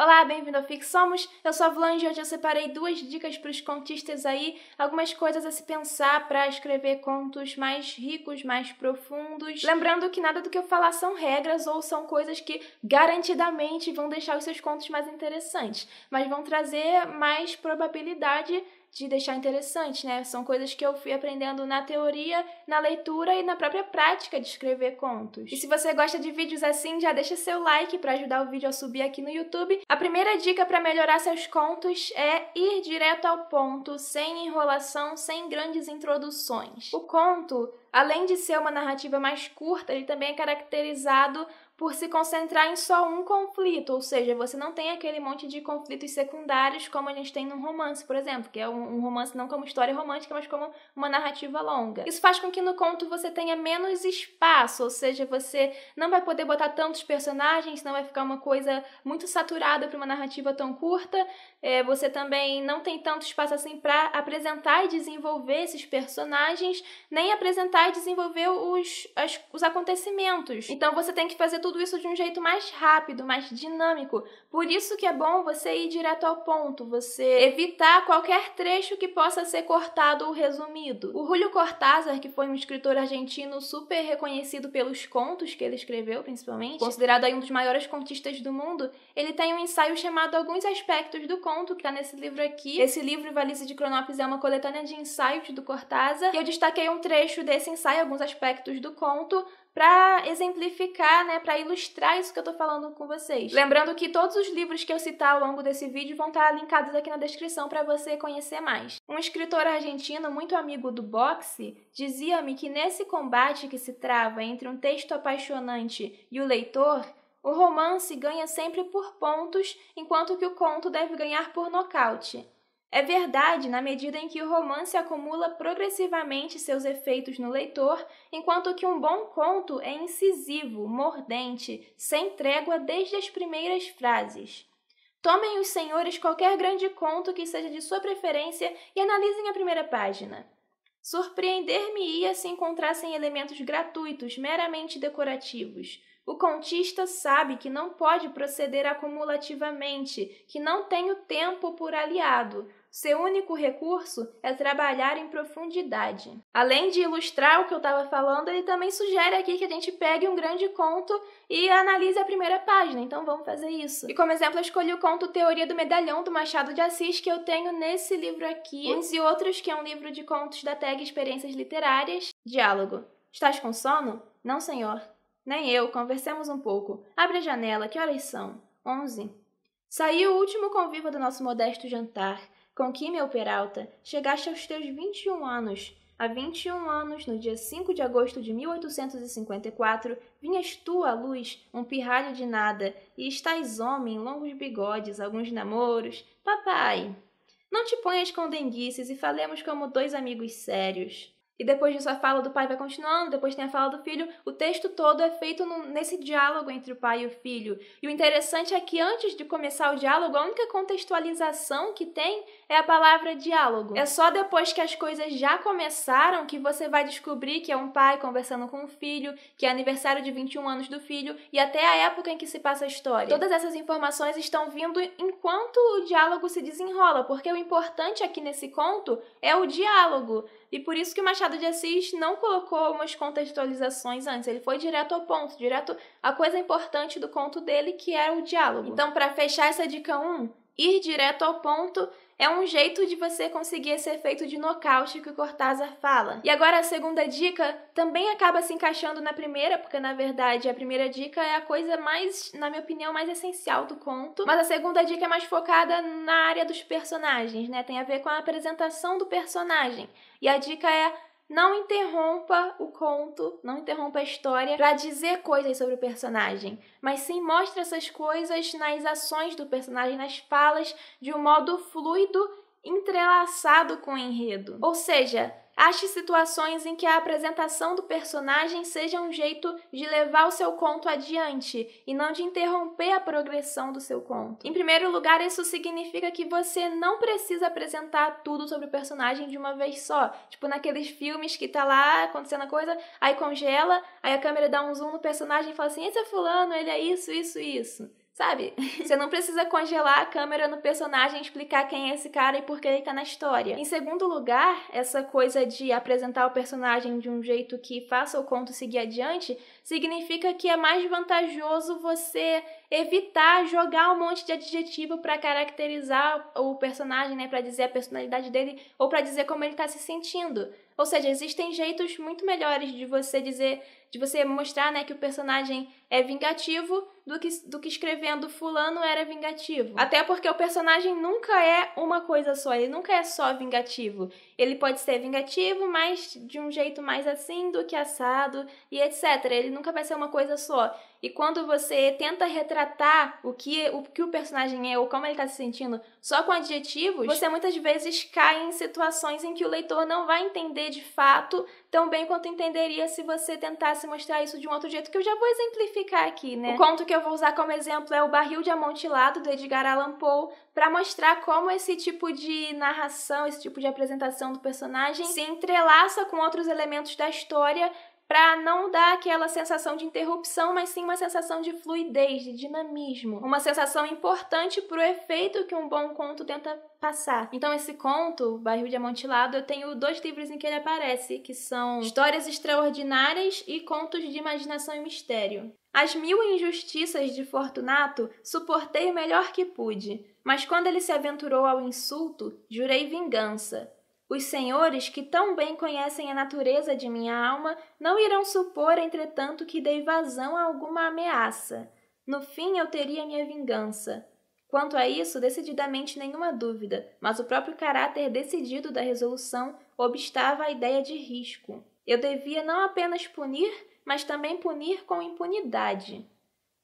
Olá, bem-vindo ao Fix Somos. Eu sou a Vlange e hoje eu separei duas dicas para os contistas aí, algumas coisas a se pensar para escrever contos mais ricos, mais profundos. Lembrando que nada do que eu falar são regras ou são coisas que garantidamente vão deixar os seus contos mais interessantes, mas vão trazer mais probabilidade de deixar interessante, né? São coisas que eu fui aprendendo na teoria, na leitura e na própria prática de escrever contos. E se você gosta de vídeos assim, já deixa seu like para ajudar o vídeo a subir aqui no YouTube. A primeira dica para melhorar seus contos é ir direto ao ponto, sem enrolação, sem grandes introduções. O conto, além de ser uma narrativa mais curta, ele também é caracterizado por se concentrar em só um conflito, ou seja, você não tem aquele monte de conflitos secundários como a gente tem num romance, por exemplo, que é um, romance não como história romântica, mas como uma narrativa longa. Isso faz com que no conto você tenha menos espaço, ou seja, você não vai poder botar tantos personagens, não vai ficar uma coisa muito saturada para uma narrativa tão curta. É, você também não tem tanto espaço assim para apresentar e desenvolver esses personagens, nem apresentar e desenvolver os, as, os acontecimentos. Então você tem que fazer tudo tudo isso de um jeito mais rápido, mais dinâmico. Por isso que é bom você ir direto ao ponto, você evitar qualquer trecho que possa ser cortado ou resumido. O Julio Cortázar, que foi um escritor argentino super reconhecido pelos contos que ele escreveu, principalmente, considerado aí um dos maiores contistas do mundo, ele tem um ensaio chamado Alguns Aspectos do Conto, que está nesse livro aqui. Esse livro, Valise de Cronópolis, é uma coletânea de ensaios do Cortázar, e eu destaquei um trecho desse ensaio, Alguns Aspectos do Conto, para exemplificar, né, para ilustrar isso que eu estou falando com vocês. Lembrando que todos os livros que eu citar ao longo desse vídeo vão estar tá linkados aqui na descrição para você conhecer mais. Um escritor argentino muito amigo do boxe dizia-me que nesse combate que se trava entre um texto apaixonante e o leitor, o romance ganha sempre por pontos, enquanto que o conto deve ganhar por nocaute. É verdade na medida em que o romance acumula progressivamente seus efeitos no leitor, enquanto que um bom conto é incisivo, mordente, sem trégua desde as primeiras frases. Tomem os senhores qualquer grande conto que seja de sua preferência e analisem a primeira página. Surpreender-me-ia se encontrassem elementos gratuitos, meramente decorativos. O contista sabe que não pode proceder acumulativamente, que não tem o tempo por aliado, seu único recurso é trabalhar em profundidade. Além de ilustrar o que eu estava falando, ele também sugere aqui que a gente pegue um grande conto e analise a primeira página. Então vamos fazer isso. E como exemplo, eu escolhi o conto Teoria do Medalhão do Machado de Assis, que eu tenho nesse livro aqui, uns hum? e outros, que é um livro de contos da tag Experiências Literárias. Diálogo. Estás com sono? Não, senhor. Nem eu, conversemos um pouco. Abre a janela, que horas são? Onze. Saiu o último convívio do nosso modesto jantar. Com que, meu Peralta, chegaste aos teus 21 anos. Há 21 anos, no dia 5 de agosto de 1854, vinhas tu à luz, um pirralho de nada, e estás homem, longos bigodes, alguns namoros. Papai! Não te ponhas com denguices e falemos como dois amigos sérios. E depois disso a fala do pai vai continuando, depois tem a fala do filho. O texto todo é feito nesse diálogo entre o pai e o filho. E o interessante é que antes de começar o diálogo, a única contextualização que tem é a palavra diálogo. É só depois que as coisas já começaram que você vai descobrir que é um pai conversando com um filho, que é aniversário de 21 anos do filho e até a época em que se passa a história. Todas essas informações estão vindo enquanto o diálogo se desenrola, porque o importante aqui nesse conto é o diálogo, e por isso que o Machado de Assis não colocou algumas contextualizações antes, ele foi direto ao ponto, direto à coisa importante do conto dele, que era o diálogo. Então, para fechar essa dica 1, um, ir direto ao ponto é um jeito de você conseguir esse efeito de nocaute que o Cortázar fala. E agora a segunda dica também acaba se encaixando na primeira, porque na verdade a primeira dica é a coisa mais, na minha opinião, mais essencial do conto, mas a segunda dica é mais focada na área dos personagens, né? Tem a ver com a apresentação do personagem. E a dica é não interrompa o conto, não interrompa a história para dizer coisas sobre o personagem, mas sim mostre essas coisas nas ações do personagem, nas falas, de um modo fluido, entrelaçado com o enredo. Ou seja, Ache situações em que a apresentação do personagem seja um jeito de levar o seu conto adiante e não de interromper a progressão do seu conto. Em primeiro lugar, isso significa que você não precisa apresentar tudo sobre o personagem de uma vez só. Tipo naqueles filmes que tá lá acontecendo a coisa, aí congela, aí a câmera dá um zoom no personagem e fala assim: esse é fulano, ele é isso, isso, isso. Sabe? Você não precisa congelar a câmera no personagem e explicar quem é esse cara e por que ele tá na história. Em segundo lugar, essa coisa de apresentar o personagem de um jeito que faça o conto seguir adiante significa que é mais vantajoso você evitar jogar um monte de adjetivo para caracterizar o personagem, né, para dizer a personalidade dele ou para dizer como ele está se sentindo. Ou seja, existem jeitos muito melhores de você dizer, de você mostrar, né, que o personagem é vingativo do que, do que escrevendo fulano era vingativo. Até porque o personagem nunca é uma coisa só, ele nunca é só vingativo. Ele pode ser vingativo, mas de um jeito mais assim do que assado e etc. Ele nunca vai ser uma coisa só. E quando você tenta retratar tratar o que o, que o personagem é ou como ele está se sentindo só com adjetivos, você muitas vezes cai em situações em que o leitor não vai entender de fato tão bem quanto entenderia se você tentasse mostrar isso de um outro jeito, que eu já vou exemplificar aqui, né? O conto que eu vou usar como exemplo é O Barril de Amontilado, do Edgar Allan Poe, para mostrar como esse tipo de narração, esse tipo de apresentação do personagem se entrelaça com outros elementos da história para não dar aquela sensação de interrupção, mas sim uma sensação de fluidez, de dinamismo, uma sensação importante para o efeito que um bom conto tenta passar. Então esse conto, Barril de Amontilado, eu tenho dois livros em que ele aparece, que são Histórias Extraordinárias e Contos de Imaginação e Mistério. As mil injustiças de Fortunato suportei o melhor que pude, mas quando ele se aventurou ao insulto, jurei vingança os senhores, que tão bem conhecem a natureza de minha alma, não irão supor, entretanto, que dei vazão a alguma ameaça. No fim, eu teria minha vingança. Quanto a isso, decididamente nenhuma dúvida, mas o próprio caráter decidido da resolução obstava a ideia de risco. Eu devia não apenas punir, mas também punir com impunidade.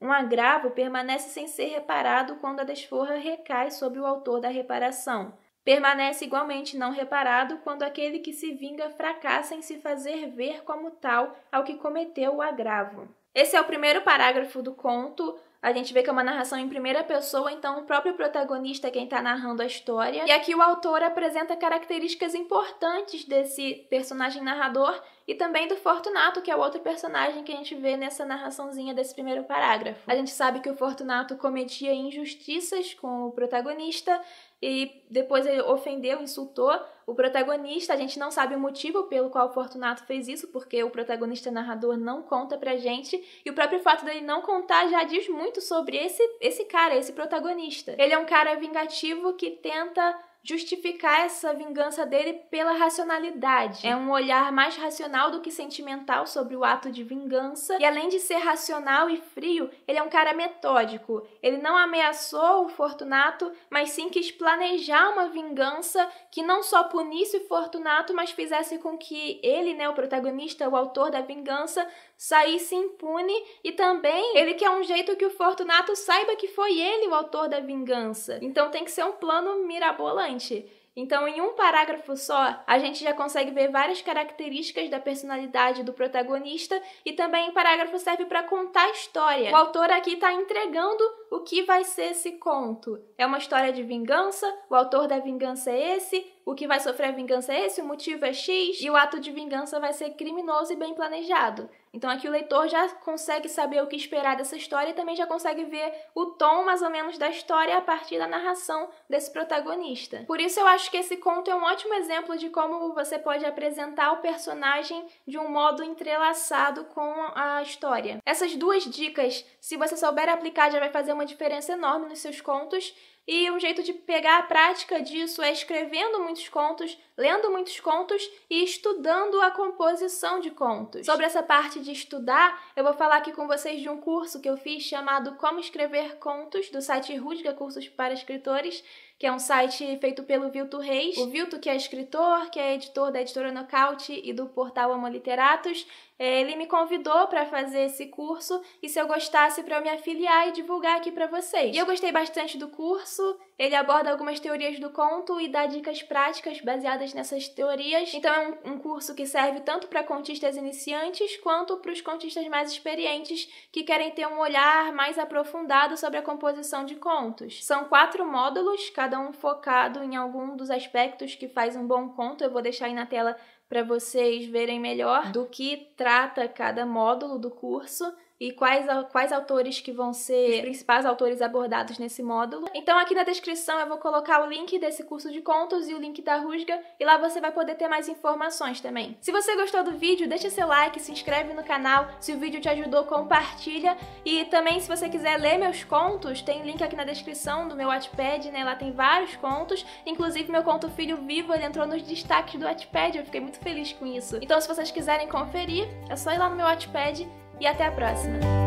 Um agravo permanece sem ser reparado quando a desforra recai sobre o autor da reparação permanece igualmente não reparado quando aquele que se vinga fracassa em se fazer ver como tal ao que cometeu o agravo. Esse é o primeiro parágrafo do conto. A gente vê que é uma narração em primeira pessoa, então o próprio protagonista é quem está narrando a história. E aqui o autor apresenta características importantes desse personagem narrador e também do Fortunato, que é o outro personagem que a gente vê nessa narraçãozinha desse primeiro parágrafo. A gente sabe que o Fortunato cometia injustiças com o protagonista e depois ele ofendeu, insultou o protagonista. A gente não sabe o motivo pelo qual o Fortunato fez isso, porque o protagonista narrador não conta pra gente. E o próprio fato dele não contar já diz muito sobre esse, esse cara, esse protagonista. Ele é um cara vingativo que tenta justificar essa vingança dele pela racionalidade. É um olhar mais racional do que sentimental sobre o ato de vingança. E além de ser racional e frio, ele é um cara metódico. Ele não ameaçou o Fortunato, mas sim quis planejar uma vingança que não só punisse o Fortunato, mas fizesse com que ele, né, o protagonista, o autor da vingança, saísse impune e também ele quer um jeito que o Fortunato saiba que foi ele o autor da vingança. Então tem que ser um plano mirabolante. Então, em um parágrafo só, a gente já consegue ver várias características da personalidade do protagonista e também parágrafo serve para contar a história. O autor aqui está entregando o que vai ser esse conto. É uma história de vingança, o autor da vingança é esse, o que vai sofrer a vingança é esse, o motivo é X, e o ato de vingança vai ser criminoso e bem planejado. Então aqui o leitor já consegue saber o que esperar dessa história e também já consegue ver o tom mais ou menos da história a partir da narração desse protagonista. Por isso eu acho que esse conto é um ótimo exemplo de como você pode apresentar o personagem de um modo entrelaçado com a história. Essas duas dicas, se você souber aplicar, já vai fazer uma diferença enorme nos seus contos e um jeito de pegar a prática disso é escrevendo muitos contos, lendo muitos contos e estudando a composição de contos. Sobre essa parte de estudar, eu vou falar aqui com vocês de um curso que eu fiz chamado Como Escrever Contos, do site Rusga Cursos para Escritores, que é um site feito pelo Vilto Reis. O Vilto, que é escritor, que é editor da editora Nocaute e do portal Amo Literatos, é, ele me convidou para fazer esse curso e se eu gostasse para eu me afiliar e divulgar aqui para vocês. E eu gostei bastante do curso. Ele aborda algumas teorias do conto e dá dicas práticas baseadas nessas teorias. Então é um, um curso que serve tanto para contistas iniciantes quanto para os contistas mais experientes que querem ter um olhar mais aprofundado sobre a composição de contos. São quatro módulos, cada cada um focado em algum dos aspectos que faz um bom conto. Eu vou deixar aí na tela para vocês verem melhor do que trata cada módulo do curso e quais, quais autores que vão ser os principais autores abordados nesse módulo. Então aqui na descrição eu vou colocar o link desse curso de contos e o link da Rusga e lá você vai poder ter mais informações também. Se você gostou do vídeo, deixa seu like, se inscreve no canal, se o vídeo te ajudou, compartilha e também se você quiser ler meus contos, tem link aqui na descrição do meu Wattpad, né? Lá tem vários contos, inclusive meu conto Filho Vivo, ele entrou nos destaques do Wattpad, eu fiquei muito feliz com isso. Então se vocês quiserem conferir, é só ir lá no meu Wattpad e até a próxima!